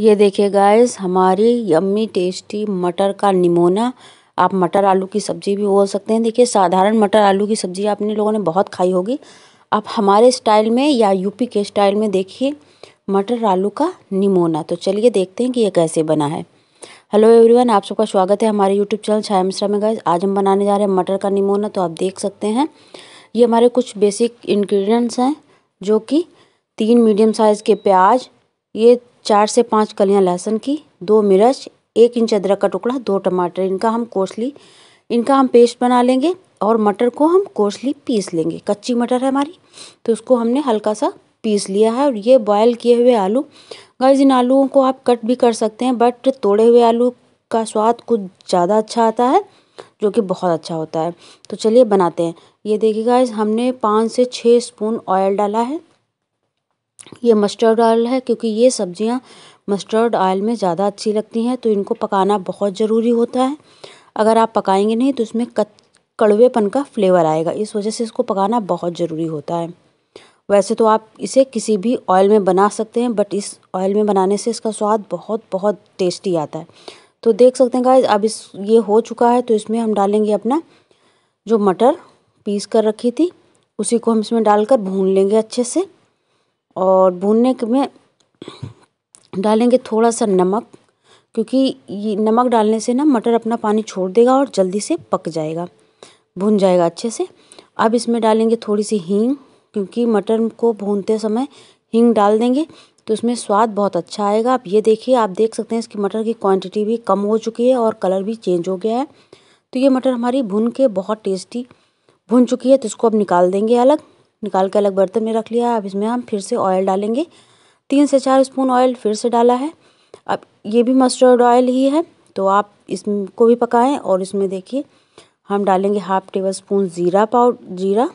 ये देखिए गाइस हमारी यम्मी टेस्टी मटर का निमोना आप मटर आलू की सब्जी भी बोल सकते हैं देखिए साधारण मटर आलू की सब्जी आपने लोगों ने बहुत खाई होगी आप हमारे स्टाइल में या यूपी के स्टाइल में देखिए मटर आलू का निमोना तो चलिए देखते हैं कि ये कैसे बना है हेलो एवरीवन आप सबका स्वागत है हमारे यूट्यूब चैनल छाया मिश्रा में गाइज आज हम बनाने जा रहे हैं मटर का निमोना तो आप देख सकते हैं ये हमारे कुछ बेसिक इन्ग्रीडियंट्स हैं जो कि तीन मीडियम साइज़ के प्याज ये चार से पाँच कलियाँ लहसुन की दो मिर्च एक इंच अदरक का टुकड़ा दो टमाटर इनका हम कोसली इनका हम पेस्ट बना लेंगे और मटर को हम कोसली पीस लेंगे कच्ची मटर है हमारी तो उसको हमने हल्का सा पीस लिया है और ये बॉयल किए हुए आलू गाइज इन आलूओं को आप कट भी कर सकते हैं बट तोड़े हुए आलू का स्वाद कुछ ज़्यादा अच्छा आता है जो कि बहुत अच्छा होता है तो चलिए बनाते हैं ये देखिए गाइज हमने पाँच से छः स्पून ऑयल डाला है ये मस्टर्ड ऑयल है क्योंकि ये सब्जियां मस्टर्ड ऑयल में ज़्यादा अच्छी लगती हैं तो इनको पकाना बहुत ज़रूरी होता है अगर आप पकाएंगे नहीं तो इसमें कड़वेपन का फ्लेवर आएगा इस वजह से इसको पकाना बहुत ज़रूरी होता है वैसे तो आप इसे किसी भी ऑयल में बना सकते हैं बट इस ऑयल में बनाने से इसका स्वाद बहुत बहुत टेस्टी आता है तो देख सकते हैं गाइज अब इस ये हो चुका है तो इसमें हम डालेंगे अपना जो मटर पीस कर रखी थी उसी को हम इसमें डालकर भून लेंगे अच्छे से और भूनने में डालेंगे थोड़ा सा नमक क्योंकि ये नमक डालने से ना मटर अपना पानी छोड़ देगा और जल्दी से पक जाएगा भुन जाएगा अच्छे से अब इसमें डालेंगे थोड़ी सी हींग क्योंकि मटर को भूनते समय हींग डाल देंगे तो इसमें स्वाद बहुत अच्छा आएगा आप ये देखिए आप देख सकते हैं इसकी मटर की क्वांटिटी भी कम हो चुकी है और कलर भी चेंज हो गया है तो ये मटर हमारी भुन के बहुत टेस्टी भुन चुकी है तो इसको अब निकाल देंगे अलग निकाल के अलग बर्तन में रख लिया अब इसमें हम फिर से ऑयल डालेंगे तीन से चार स्पून ऑयल फिर से डाला है अब ये भी मस्टर्ड ऑयल ही है तो आप इसको भी पकाएं और इसमें देखिए हम डालेंगे हाफ टेबल स्पून ज़ीरा पाउड जीरा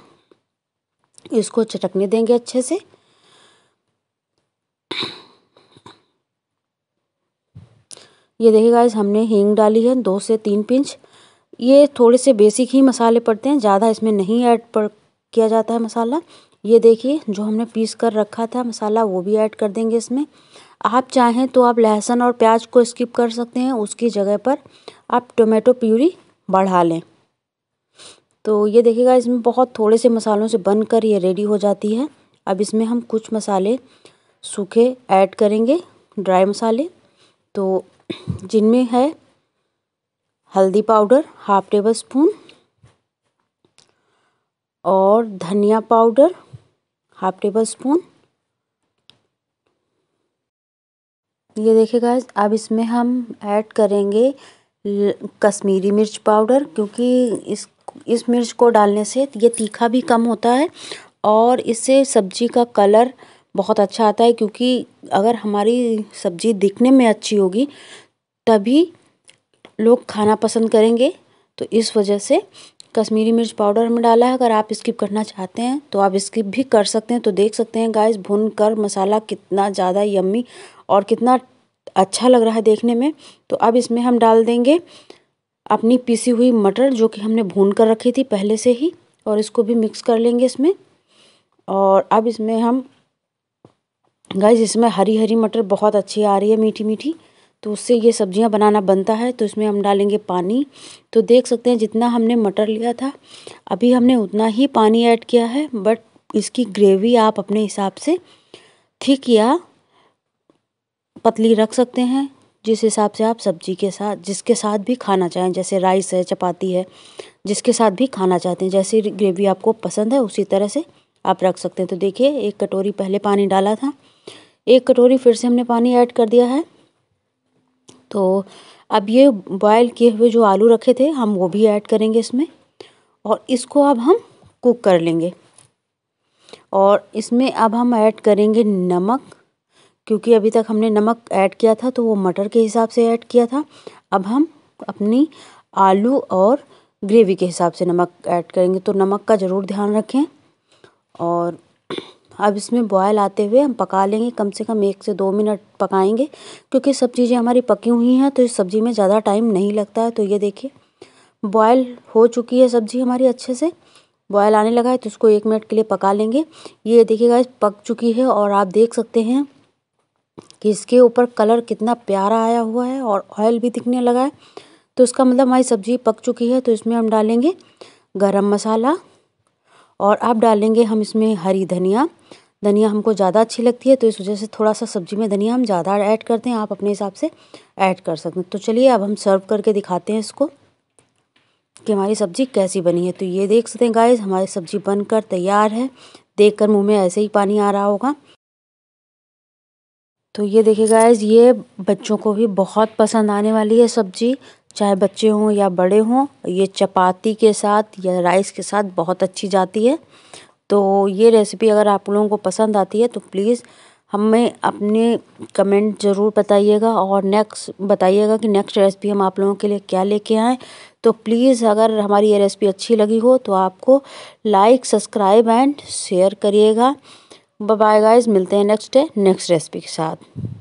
इसको चटकने देंगे अच्छे से ये देखिए गाइस हमने हींग डाली है दो से तीन पिंच ये थोड़े से बेसिक ही मसाले पड़ते हैं ज़्यादा इसमें नहीं ऐड किया जाता है मसाला ये देखिए जो हमने पीस कर रखा था मसाला वो भी ऐड कर देंगे इसमें आप चाहें तो आप लहसुन और प्याज को स्किप कर सकते हैं उसकी जगह पर आप टोमेटो प्यूरी बढ़ा लें तो ये देखिएगा इसमें बहुत थोड़े से मसालों से बनकर ये रेडी हो जाती है अब इसमें हम कुछ मसाले सूखे ऐड करेंगे ड्राई मसाले तो जिनमें है हल्दी पाउडर हाफ टेबल स्पून और धनिया पाउडर हाफ टेबल स्पून ये देखिए गाइस अब इसमें हम ऐड करेंगे कश्मीरी मिर्च पाउडर क्योंकि इस इस मिर्च को डालने से ये तीखा भी कम होता है और इससे सब्जी का कलर बहुत अच्छा आता है क्योंकि अगर हमारी सब्जी दिखने में अच्छी होगी तभी लोग खाना पसंद करेंगे तो इस वजह से कश्मीरी मिर्च पाउडर हमें डाला है अगर आप स्किप करना चाहते हैं तो आप स्किप भी कर सकते हैं तो देख सकते हैं गाइस भुन कर मसाला कितना ज़्यादा यम्मी और कितना अच्छा लग रहा है देखने में तो अब इसमें हम डाल देंगे अपनी पीसी हुई मटर जो कि हमने भून कर रखी थी पहले से ही और इसको भी मिक्स कर लेंगे इसमें और अब इसमें हम गाइस इसमें हरी हरी मटर बहुत अच्छी आ रही है मीठी मीठी तो उससे ये सब्जियाँ बनाना बनता है तो इसमें हम डालेंगे पानी तो देख सकते हैं जितना हमने मटर लिया था अभी हमने उतना ही पानी ऐड किया है बट इसकी ग्रेवी आप अपने हिसाब से थिक या पतली रख सकते हैं जिस हिसाब से आप सब्जी के साथ जिसके साथ भी खाना चाहें जैसे राइस है चपाती है जिसके साथ भी खाना चाहते हैं जैसी ग्रेवी आपको पसंद है उसी तरह से आप रख सकते हैं तो देखिए एक कटोरी पहले पानी डाला था एक कटोरी फिर से हमने पानी ऐड कर दिया है तो अब ये बॉयल किए हुए जो आलू रखे थे हम वो भी ऐड करेंगे इसमें और इसको अब हम कुक कर लेंगे और इसमें अब हम ऐड करेंगे नमक क्योंकि अभी तक हमने नमक ऐड किया था तो वो मटर के हिसाब से ऐड किया था अब हम अपनी आलू और ग्रेवी के हिसाब से नमक ऐड करेंगे तो नमक का ज़रूर ध्यान रखें और अब इसमें बॉयल आते हुए हम पका लेंगे कम से कम एक से दो मिनट पकाएंगे क्योंकि सब चीज़ें हमारी पकी हुई हैं तो इस सब्ज़ी में ज़्यादा टाइम नहीं लगता है तो ये देखिए बॉयल हो चुकी है सब्ज़ी हमारी अच्छे से बॉयल आने लगा है तो इसको एक मिनट के लिए पका लेंगे ये देखिएगा पक चुकी है और आप देख सकते हैं कि इसके ऊपर कलर कितना प्यारा आया हुआ है और ऑयल भी दिखने लगा है तो इसका मतलब हमारी सब्ज़ी पक चुकी है तो इसमें हम डालेंगे गरम मसाला और आप डालेंगे हम इसमें हरी धनिया धनिया हमको ज़्यादा अच्छी लगती है तो इस वजह से थोड़ा सा सब्जी में धनिया हम ज़्यादा ऐड करते हैं आप अपने हिसाब से ऐड कर सकते हैं तो चलिए अब हम सर्व करके दिखाते हैं इसको कि हमारी सब्ज़ी कैसी बनी है तो ये देख सकते हैं गाइस हमारी सब्ज़ी बनकर तैयार है देखकर मुंह में ऐसे ही पानी आ रहा होगा तो ये देखिए गाइस ये बच्चों को भी बहुत पसंद आने वाली है सब्ज़ी चाहे बच्चे हों या बड़े हों ये चपाती के साथ या राइस के साथ बहुत अच्छी जाती है तो ये रेसिपी अगर आप लोगों को पसंद आती है तो प्लीज़ हमें अपने कमेंट ज़रूर बताइएगा और नेक्स्ट बताइएगा कि नेक्स्ट रेसिपी हम आप लोगों के लिए क्या लेके आएँ तो प्लीज़ अगर हमारी ये रेसिपी अच्छी लगी हो तो आपको लाइक सब्सक्राइब एंड शेयर करिएगा बाय गाइस मिलते हैं नेक्स्ट डे नेक्स्ट रेसिपी के साथ